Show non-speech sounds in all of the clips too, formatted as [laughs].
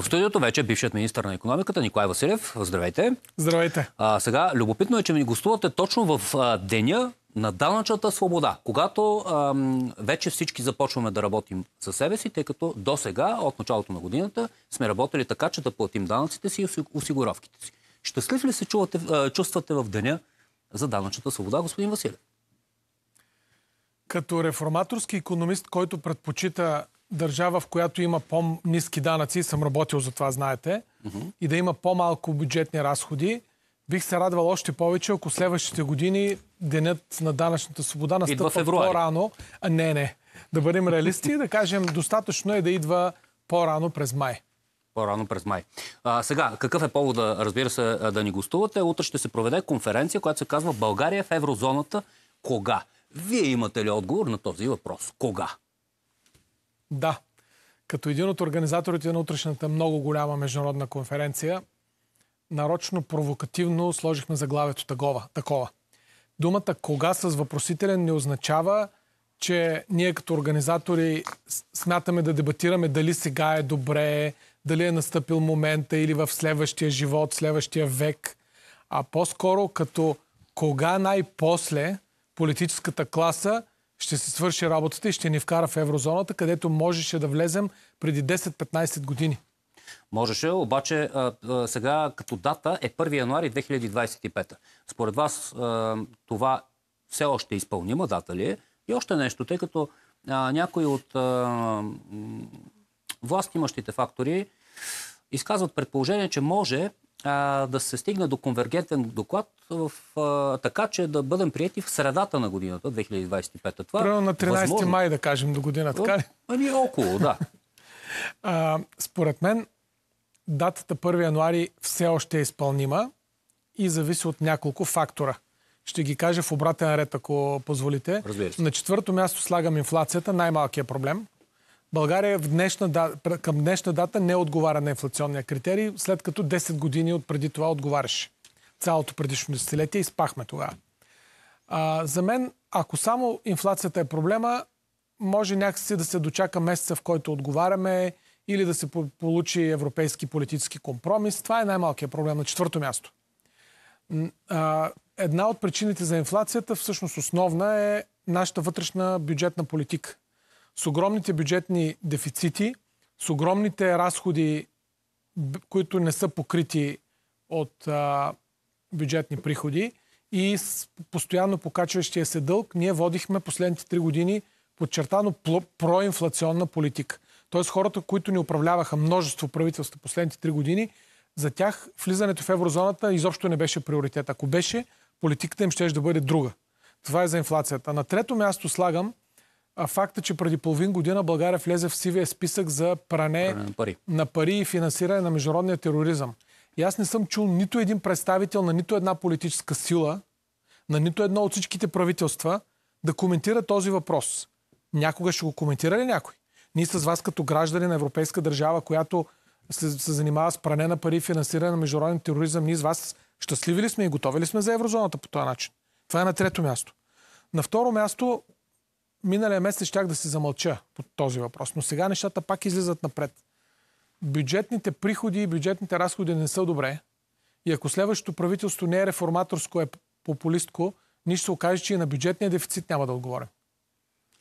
В студиото вече бившият министр на економиката Николай Василев. Здравейте. Здравейте. А, сега, любопитно е, че ми гостувате точно в а, деня на данъчната свобода, когато ам, вече всички започваме да работим за себе си, тъй като до сега, от началото на годината, сме работили така, че да платим данъците си и осигуровките си. Щастлив ли се чувате, а, чувствате в деня за данъчната свобода, господин Василев? Като реформаторски економист, който предпочита държава, в която има по-низки данъци, съм работил за това, знаете, и да има по-малко бюджетни разходи, бих се радвал още повече, ако следващите години денят на данъчната свобода настъпва по-рано. А, не, не. Да бъдем реалисти и да кажем, достатъчно е да идва по-рано през май по-рано през май. А, сега, какъв е повод, разбира се, да ни гостувате? Утре ще се проведе конференция, която се казва България в еврозоната. Кога? Вие имате ли отговор на този въпрос? Кога? Да, като един от организаторите на утрешната много голяма международна конференция, нарочно провокативно сложихме заглавието такова. такова. Думата кога с въпросителен не означава, че ние като организатори смятаме да дебатираме дали сега е добре, дали е настъпил момента или в следващия живот, следващия век, а по-скоро като кога най-после политическата класа ще се свърши работата и ще ни вкара в еврозоната, където можеше да влезем преди 10-15 години. Можеше, обаче сега като дата е 1 януари 2025. Според вас това все още е изпълнима дата ли е? И още нещо, тъй като някои от властимащите фактори изказват предположение, че може а, да се стигне до конвергентен доклад, в, а, така че да бъдем прияти в средата на годината, 2025. Това е Примерно на 13 възможно... май, да кажем, до година, така ли? Ами около, да. [laughs] а, според мен, датата 1 януари все още е изпълнима и зависи от няколко фактора. Ще ги кажа в обратен ред, ако позволите. На четвърто място слагам инфлацията, най-малкият проблем – България в днешна, към днешна дата не отговаря на инфлационния критерий, след като 10 години от преди това отговаряше. Цялото предишно десетилетие изпахме тогава. А, за мен, ако само инфлацията е проблема, може някакси да се дочака месеца, в който отговаряме, или да се получи европейски политически компромис. Това е най-малкият проблем на четвърто място. Една от причините за инфлацията, всъщност основна, е нашата вътрешна бюджетна политика с огромните бюджетни дефицити, с огромните разходи, които не са покрити от а, бюджетни приходи и с постоянно покачващия се дълг, ние водихме последните три години подчертано проинфлационна политика. Тоест хората, които ни управляваха множество правителства последните три години, за тях влизането в еврозоната изобщо не беше приоритет. Ако беше, политиката им ще да бъде друга. Това е за инфлацията. На трето място слагам а факта, че преди половин година България влезе в сивия списък за пране, пране на, пари. на пари и финансиране на международния тероризъм. И аз не съм чул нито един представител на нито една политическа сила, на нито едно от всичките правителства да коментира този въпрос. Някога ще го коментира ли някой? Ние с вас като граждани на европейска държава, която се, се занимава с пране на пари и финансиране на международния тероризъм, ние с вас щастливи ли сме и готови ли сме за еврозоната по този начин? Това е на трето място. На второ място, миналия месец щях да се замълча по този въпрос, но сега нещата пак излизат напред. Бюджетните приходи и бюджетните разходи не са добре. И ако следващото правителство не е реформаторско, е популистко, ни ще се окаже, че и на бюджетния дефицит няма да отговорим.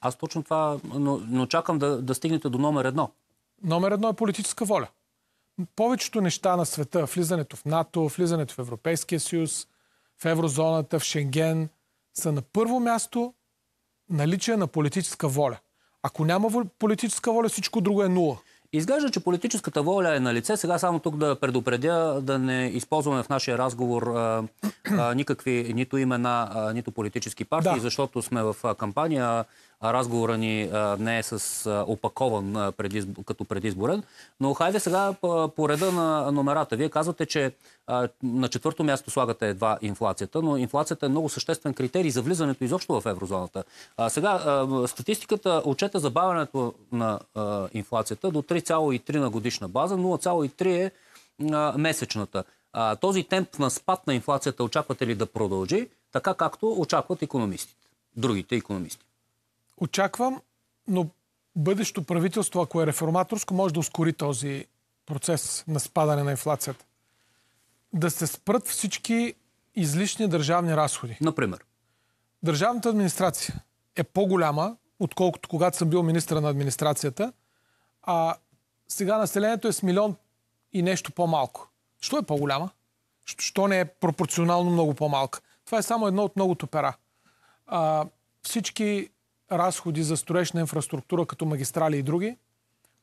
Аз точно това, но, но чакам да, да стигнете до номер едно. Номер едно е политическа воля. Повечето неща на света, влизането в НАТО, влизането в Европейския съюз, в еврозоната, в Шенген, са на първо място наличие на политическа воля. Ако няма политическа воля, всичко друго е нула. Изглежда, че политическата воля е на лице. Сега само тук да предупредя да не използваме в нашия разговор а, а, никакви нито имена, а, нито политически партии, да. защото сме в кампания разговора ни не е с опакован като предизборен. Но хайде сега по реда на номерата. Вие казвате, че на четвърто място слагате едва инфлацията, но инфлацията е много съществен критерий за влизането изобщо в еврозоната. сега статистиката отчета забавянето на инфлацията до 3,3 на годишна база, 0,3 е месечната. този темп на спад на инфлацията очаквате ли да продължи, така както очакват економистите, другите економисти? очаквам, но бъдещо правителство, ако е реформаторско, може да ускори този процес на спадане на инфлацията. Да се спрат всички излишни държавни разходи. Например? Държавната администрация е по-голяма, отколкото когато съм бил министр на администрацията, а сега населението е с милион и нещо по-малко. Що е по-голяма? Що не е пропорционално много по-малка? Това е само едно от многото пера. А, всички разходи за строеж на инфраструктура, като магистрали и други,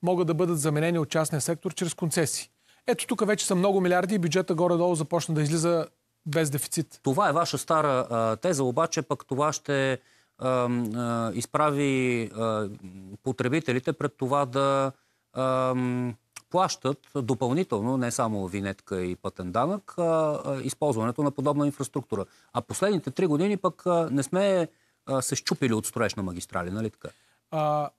могат да бъдат заменени от частния сектор чрез концесии. Ето тук вече са много милиарди и бюджета горе-долу започна да излиза без дефицит. Това е ваша стара а, теза, обаче пък това ще а, а, изправи потребителите пред това да плащат допълнително, не само винетка и пътен данък, използването на подобна инфраструктура. А последните три години пък не сме а, се щупили от строеж на магистрали, нали така? А,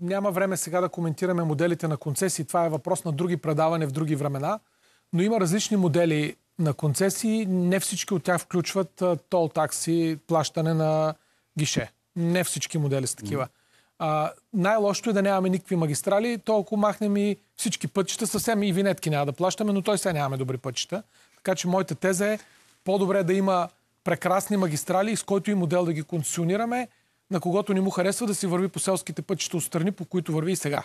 няма време сега да коментираме моделите на концесии. Това е въпрос на други предаване в други времена. Но има различни модели на концесии. Не всички от тях включват тол такси, плащане на гише. Не всички модели са такива. най-лошото е да нямаме никакви магистрали, толкова махнем и всички пътища, съвсем и винетки няма да плащаме, но той сега нямаме добри пътища. Така че моята теза е по-добре да има прекрасни магистрали с който и модел да ги концесионираме, на когото не му харесва да си върви по селските пътища от страни, по които върви и сега.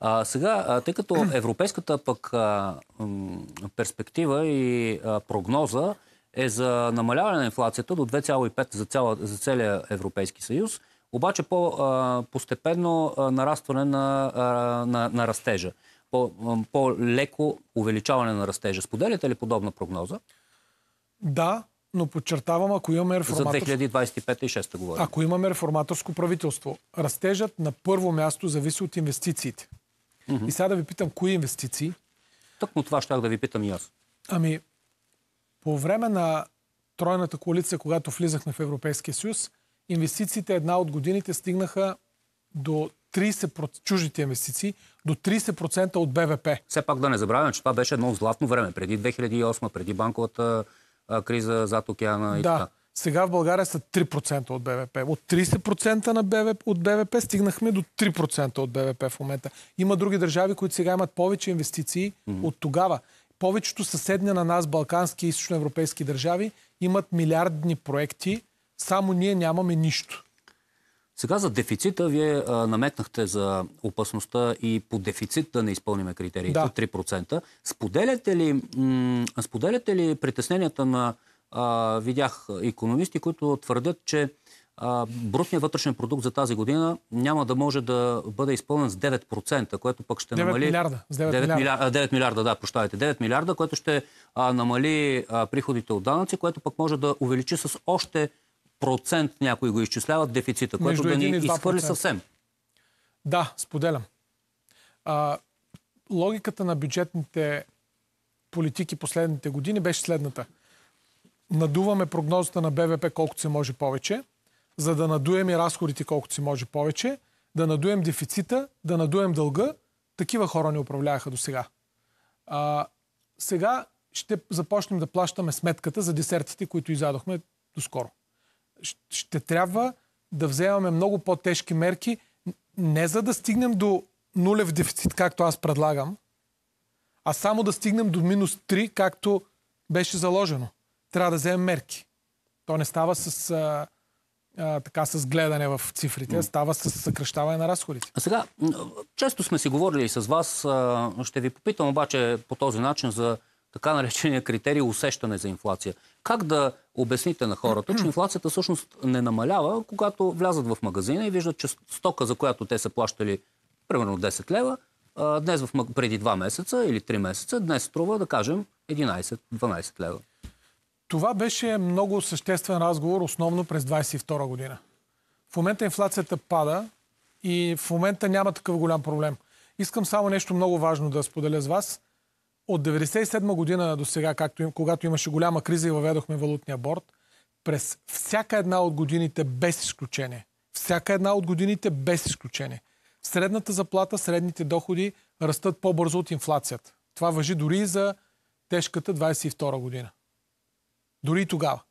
А, сега, тъй като [clears throat] европейската пък а, м, перспектива и а, прогноза е за намаляване на инфлацията до 2,5 за, за целия Европейски съюз, обаче по, а, постепенно а, нарастване на, а, на, на растежа. По, а, по-леко увеличаване на растежа. Споделяте ли подобна прогноза? Да, но подчертавам, ако имаме реформаторско... За 2025 и 2026 говорим. Ако имаме реформаторско правителство, растежът на първо място зависи от инвестициите. Mm-hmm. И сега да ви питам, кои инвестиции? Тъкно това ще да ви питам и аз. Ами, по време на тройната коалиция, когато влизахме в Европейския съюз, инвестициите една от годините стигнаха до 30%, чуждите инвестиции, до 30% от БВП. Все пак да не забравяме, че това беше едно златно време, преди 2008, преди банковата а, криза зад океана и да. така. Сега в България са 3% от БВП. От 30% на БВП, от БВП стигнахме до 3% от БВП в момента. Има други държави, които сега имат повече инвестиции mm-hmm. от тогава. Повечето съседни на нас, балкански и източноевропейски държави, имат милиардни проекти, само ние нямаме нищо. Сега за дефицита, вие а, намекнахте за опасността и по дефицит да не изпълниме критериите, да. 3%. Споделяте ли, споделяте ли притесненията на, а, видях, економисти, които твърдят, че а, брутният вътрешен продукт за тази година няма да може да бъде изпълнен с 9%, което пък ще 9 намали... Милиарда, 9, 9 милиарда. милиарда. 9 милиарда, да, прощавайте. 9 милиарда, което ще а, намали а, приходите от данъци, което пък може да увеличи с още процент някои го изчисляват дефицита, което да ни изхвърли съвсем. Да, споделям. А, логиката на бюджетните политики последните години беше следната. Надуваме прогнозата на БВП колкото се може повече, за да надуем и разходите колкото се може повече, да надуем дефицита, да надуем дълга. Такива хора не управляваха до сега. Сега ще започнем да плащаме сметката за десертите, които изядохме доскоро ще трябва да вземаме много по-тежки мерки, не за да стигнем до нулев дефицит, както аз предлагам, а само да стигнем до минус 3, както беше заложено. Трябва да вземем мерки. То не става с, а, а, така, с гледане в цифрите, става с съкръщаване на разходите. А сега, често сме си говорили с вас, ще ви попитам обаче по този начин за така наречения критерий усещане за инфлация. Как да обясните на хората, че [clears throat] инфлацията всъщност не намалява, когато влязат в магазина и виждат, че стока, за която те са плащали примерно 10 лева, днес в, преди 2 месеца или 3 месеца, днес струва, да кажем, 11-12 лева. Това беше много съществен разговор, основно през 22 година. В момента инфлацията пада и в момента няма такъв голям проблем. Искам само нещо много важно да споделя с вас. От 1997 година до сега, както когато имаше голяма криза и въведохме валутния борт, през всяка една от годините без изключение, всяка една от годините без изключение, средната заплата, средните доходи растат по-бързо от инфлацията. Това въжи дори и за тежката 22 година. Дори и тогава.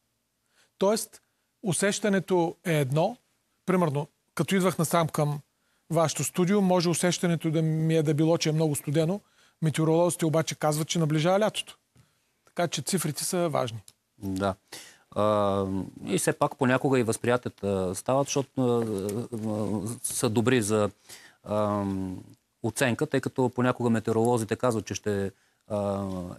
Тоест, усещането е едно. Примерно, като идвах насам към вашето студио, може усещането да ми е да било, че е много студено, Метеоролозите обаче казват, че наближава лятото. Така че цифрите са важни. Да. и все пак понякога и възприятията стават, защото са добри за оценка, тъй като понякога метеоролозите казват, че ще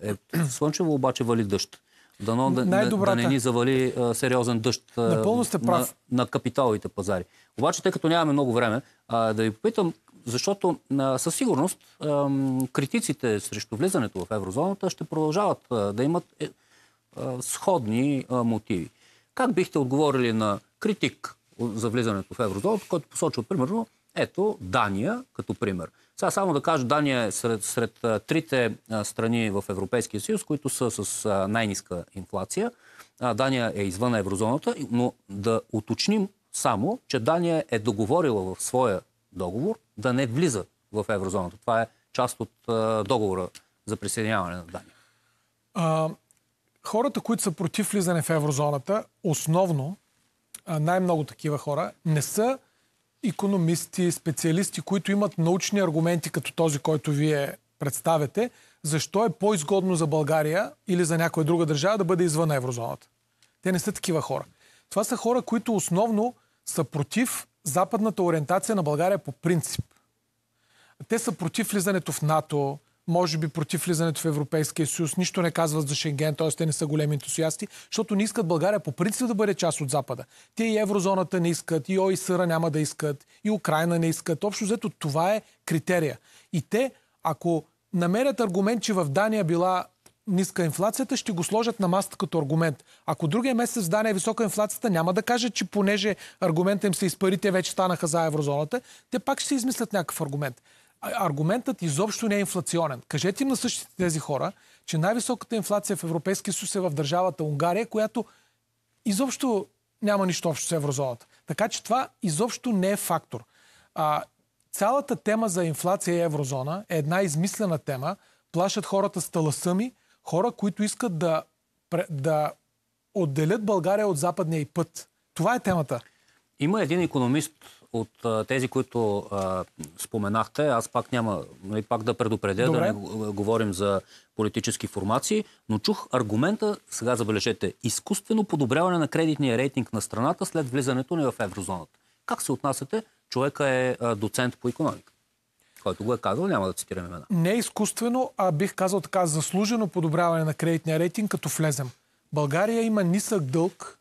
е слънчево, обаче вали дъжд. Дано да, не ни завали сериозен дъжд сте прав. На, на капиталовите пазари. Обаче, тъй като нямаме много време, да ви попитам защото а, със сигурност а, критиците срещу влизането в еврозоната ще продължават а, да имат е, а, сходни а, мотиви. Как бихте отговорили на критик за влизането в еврозоната, който посочва примерно ето Дания като пример. Сега само да кажа, Дания е сред, сред а, трите а, страни в Европейския съюз, които са с най-ниска инфлация. А, Дания е извън еврозоната, но да уточним само, че Дания е договорила в своя договор да не влиза в еврозоната. Това е част от договора за присъединяване на Дания. А, хората, които са против влизане в еврозоната, основно, най-много такива хора, не са економисти, специалисти, които имат научни аргументи, като този, който вие представяте, защо е по-изгодно за България или за някоя друга държава да бъде извън еврозоната. Те не са такива хора. Това са хора, които основно са против западната ориентация на България по принцип. Те са против влизането в НАТО, може би против влизането в Европейския съюз, нищо не казват за Шенген, т.е. те не са големи ентусиасти, защото не искат България по принцип да бъде част от Запада. Те и еврозоната не искат, и ОИСР няма да искат, и Украина не искат. Общо взето това е критерия. И те, ако намерят аргумент, че в Дания била ниска инфлацията, ще го сложат на масата като аргумент. Ако другия месец в не е висока инфлацията, няма да кажат, че понеже аргументът им се изпари, те вече станаха за еврозоната, те пак ще измислят някакъв аргумент. Аргументът изобщо не е инфлационен. Кажете им на същите тези хора, че най-високата инфлация в Европейския съюз е в държавата Унгария, която изобщо няма нищо общо с еврозоната. Така че това изобщо не е фактор. А, цялата тема за инфлация и еврозона е една измислена тема. Плашат хората с таласъми, хора, които искат да, да отделят България от западния и път. Това е темата. Има един економист от тези, които а, споменахте, аз пак няма, и нали, пак да предупредя Добре. да не говорим за политически формации, но чух аргумента, сега забележете, изкуствено подобряване на кредитния рейтинг на страната след влизането ни в еврозоната. Как се отнасяте? Човека е а, доцент по економика който го е казал, няма да цитираме имена. Не е изкуствено, а бих казал така, заслужено подобряване на кредитния рейтинг, като влезем. България има нисък дълг,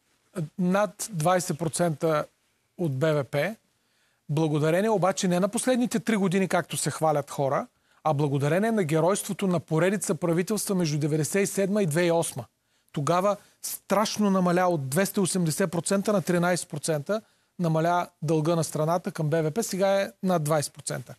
над 20% от БВП, благодарение обаче не на последните 3 години, както се хвалят хора, а благодарение на геройството на поредица правителства между 1997 и 2008. Тогава страшно намаля от 280% на 13% намаля дълга на страната към БВП, сега е над 20%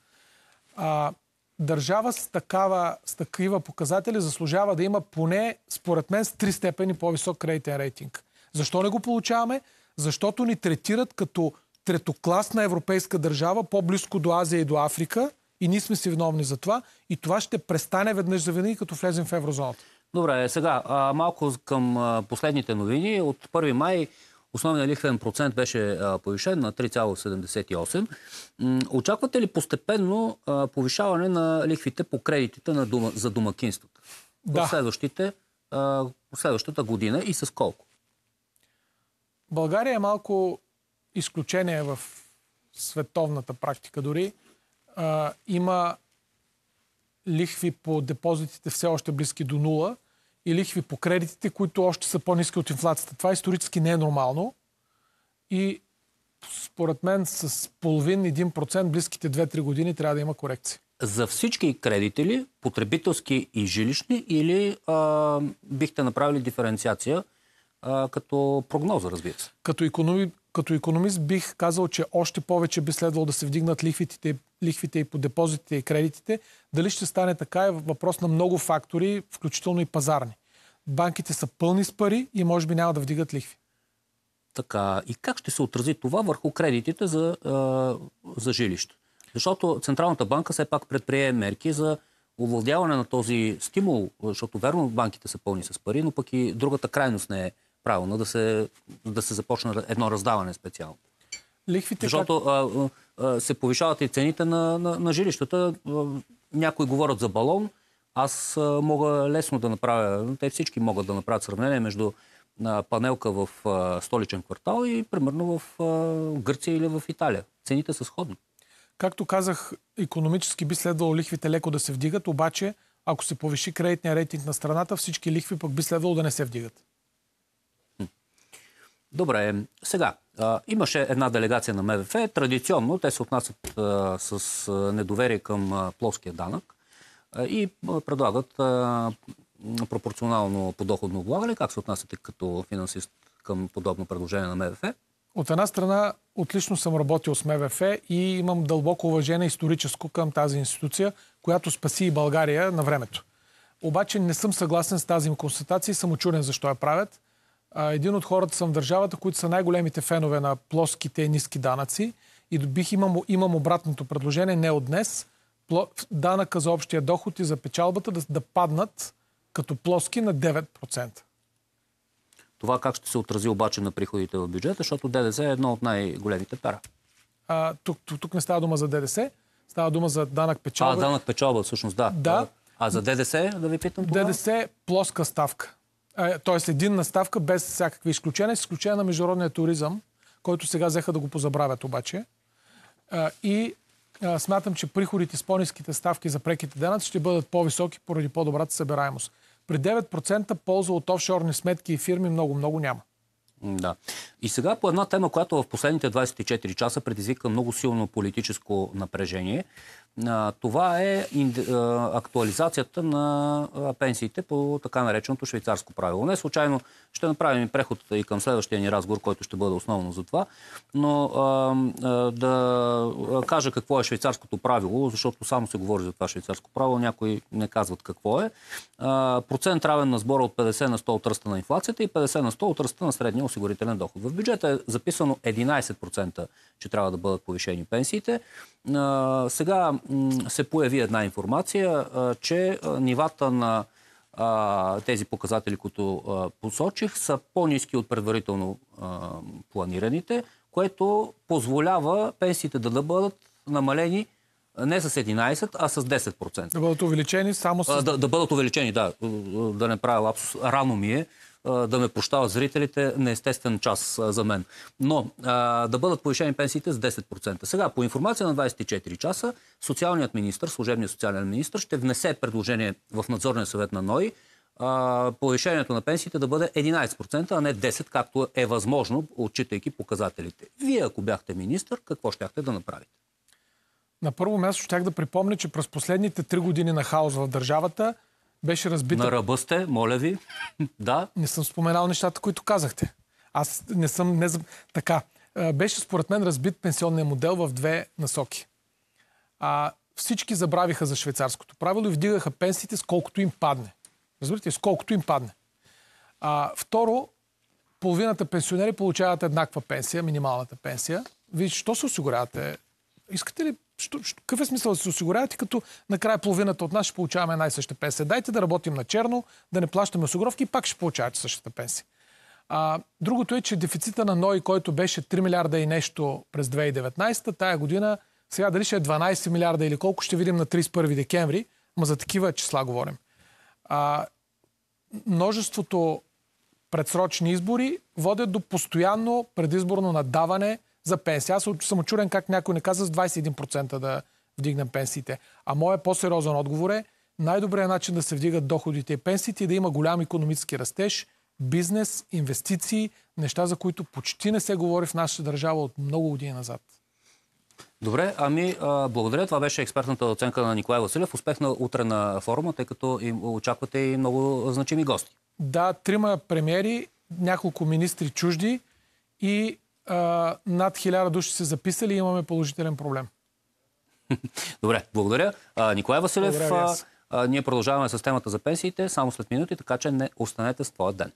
а, държава с, такава, с такива показатели заслужава да има поне, според мен, с три степени по-висок кредитен рейтинг. Защо не го получаваме? Защото ни третират като третокласна европейска държава, по-близко до Азия и до Африка. И ние сме си виновни за това. И това ще престане веднъж за винаги, като влезем в еврозоната. Добре, сега малко към последните новини. От 1 май Основният лихвен процент беше повишен на 3,78. Очаквате ли постепенно повишаване на лихвите по кредитите на дума, за домакинството Да. В следващите, следващата година и с колко? България е малко изключение в световната практика дори. има лихви по депозитите все още близки до нула и лихви по кредитите, които още са по-низки от инфлацията. Това исторически не е нормално и според мен с половин 1% близките 2-3 години трябва да има корекции. За всички кредити ли, потребителски и жилищни, или а, бихте направили диференциация а, като прогноза, разбира се? Като економи, като економист бих казал, че още повече би следвало да се вдигнат лихвите, лихвите и по депозитите и кредитите. Дали ще стане така е въпрос на много фактори, включително и пазарни. Банките са пълни с пари и може би няма да вдигат лихви. Така, и как ще се отрази това върху кредитите за, за жилища? Защото Централната банка все пак предприе мерки за овладяване на този стимул, защото верно банките са пълни с пари, но пък и другата крайност не е правилно да се, да се започне едно раздаване специално. Лихвите Защото как... а, а, се повишават и цените на, на, на жилищата. Някои говорят за балон. Аз а, мога лесно да направя, те всички могат да направят сравнение между а, панелка в а, столичен квартал и примерно в а, Гърция или в Италия. Цените са сходни. Както казах, економически би следвало лихвите леко да се вдигат, обаче ако се повиши кредитния рейтинг на страната, всички лихви пък би следвало да не се вдигат. Добре, сега а, имаше една делегация на МВФ. Традиционно те се отнасят а, с недоверие към плоския данък и предлагат пропорционално подоходно облагане. Как се отнасяте като финансист към подобно предложение на МВФ? От една страна, отлично съм работил с МВФ и имам дълбоко уважение историческо към тази институция, която спаси и България на времето. Обаче не съм съгласен с тази им констатация и съм очуден защо я правят един от хората съм в държавата, които са най-големите фенове на плоските и ниски данъци. И бих имам, имам обратното предложение, не от днес, данъка за общия доход и за печалбата да, да паднат като плоски на 9%. Това как ще се отрази обаче на приходите в бюджета, защото ДДС е едно от най-големите пера. А, тук, тук, тук не става дума за ДДС, става дума за данък печалба. А, данък печалба, всъщност, да. Да. А за ДДС, да ви питам това? ДДС е плоска ставка. Тоест единна ставка без всякакви изключения, с изключение на международния туризъм, който сега взеха да го позабравят обаче. И смятам, че приходите с по-низките ставки за преките данъци ще бъдат по-високи поради по-добрата събираемост. При 9% полза от офшорни сметки и фирми много-много няма. Да. И сега по една тема, която в последните 24 часа предизвика много силно политическо напрежение. Това е актуализацията на пенсиите по така нареченото швейцарско правило. Не случайно ще направим преход и към следващия ни разговор, който ще бъде основно за това, но да кажа какво е швейцарското правило, защото само се говори за това швейцарско правило, някои не казват какво е. Процент равен на сбора от 50 на 100 от ръста на инфлацията и 50 на 100 от ръста на средния осигурителен доход. В бюджета е записано 11%, че трябва да бъдат повишени пенсиите. Сега се появи една информация, че нивата на тези показатели, които посочих, са по-низки от предварително планираните, което позволява пенсиите да, да бъдат намалени не с 11, а с 10%. Да бъдат увеличени само с... Да, да бъдат увеличени, да. Е, е, да не правя лапсус. Рано ми е да ме прощават зрителите, неестествен час за мен. Но да бъдат повишени пенсиите с 10%. Сега, по информация на 24 часа, социалният министр, служебният социален министр, ще внесе предложение в надзорния съвет на НОИ, повишението на пенсиите да бъде 11%, а не 10%, както е възможно, отчитайки показателите. Вие, ако бяхте министр, какво щяхте да направите? На първо място щях да припомня, че през последните три години на хаос в държавата – беше разбита. На ръба сте, моля ви. [laughs] да. Не съм споменал нещата, които казахте. Аз не съм... Не... Така. Беше според мен разбит пенсионния модел в две насоки. А, всички забравиха за швейцарското правило и вдигаха пенсиите с колкото им падне. Разбирате, с колкото им падне. А, второ, половината пенсионери получават еднаква пенсия, минималната пенсия. Вие, що се осигурявате? Искате ли какъв е смисъл да се осигурявате, като накрая половината от нас ще получаваме най-съща пенсия? Дайте да работим на черно, да не плащаме осигуровки и пак ще получавате същата пенсия. А, другото е, че дефицита на НОИ, който беше 3 милиарда и нещо през 2019, тая година, сега дали ще е 12 милиарда или колко, ще видим на 31 декември, но за такива числа говорим. А, множеството предсрочни избори водят до постоянно предизборно надаване – за пенсия. Аз съм очурен как някой не каза с 21% да вдигнем пенсиите. А моят по-сериозен отговор е най-добрият начин да се вдигат доходите и пенсиите и е да има голям економически растеж, бизнес, инвестиции, неща, за които почти не се говори в нашата държава от много години назад. Добре, ами а, благодаря. Това беше експертната оценка на Николай Василев. Успех на утре на форума, тъй като им очаквате и много значими гости. Да, трима премиери, няколко министри чужди и над 1000 души се записали и имаме положителен проблем. [laughs] Добре, благодаря. А, Николай Василев, благодаря, а, ние продължаваме с темата за пенсиите само след минути, така че не останете с твоя ден.